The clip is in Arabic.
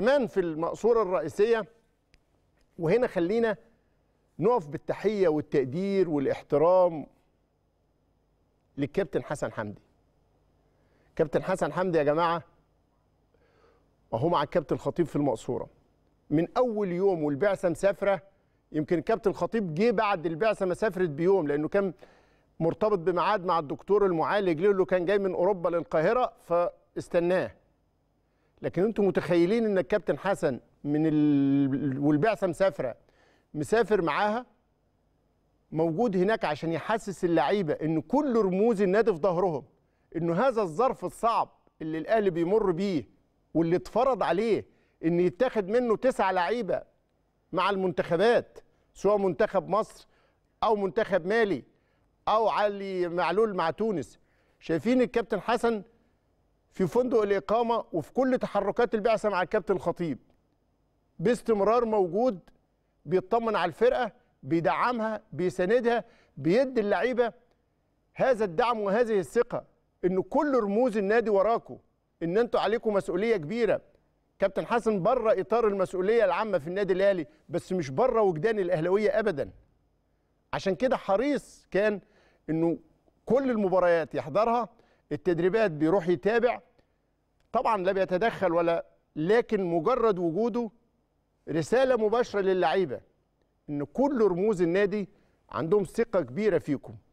كمان في المقصورة الرئيسية وهنا خلينا نقف بالتحية والتقدير والاحترام للكابتن حسن حمدي كابتن حسن حمدي يا جماعة وهو مع الكابتن الخطيب في المقصورة من أول يوم والبعثة مسافرة يمكن كابتن الخطيب جه بعد البعثة ما سافرت بيوم لأنه كان مرتبط بميعاد مع الدكتور المعالج له كان جاي من أوروبا للقاهرة فاستناه لكن انتم متخيلين ان الكابتن حسن من ال... والبعثه مسافره مسافر معاها موجود هناك عشان يحسس اللعيبه ان كل رموز النادي في ظهرهم انه هذا الظرف الصعب اللي الاهلي بيمر بيه واللي اتفرض عليه ان يتاخد منه تسع لعيبه مع المنتخبات سواء منتخب مصر او منتخب مالي او علي معلول مع تونس شايفين الكابتن حسن في فندق الإقامة وفي كل تحركات البعثة مع الكابتن الخطيب باستمرار موجود بيطمن على الفرقة بيدعمها بيساندها بيدي اللعيبة هذا الدعم وهذه الثقة إن كل رموز النادي وراكو إن أنتوا عليكم مسؤولية كبيرة كابتن حسن بره إطار المسؤولية العامة في النادي الأهلي بس مش بره وجدان الأهلوية أبدا عشان كده حريص كان إنه كل المباريات يحضرها التدريبات بيروح يتابع طبعا لا بيتدخل ولا لكن مجرد وجوده رساله مباشره للعيبه ان كل رموز النادي عندهم ثقه كبيره فيكم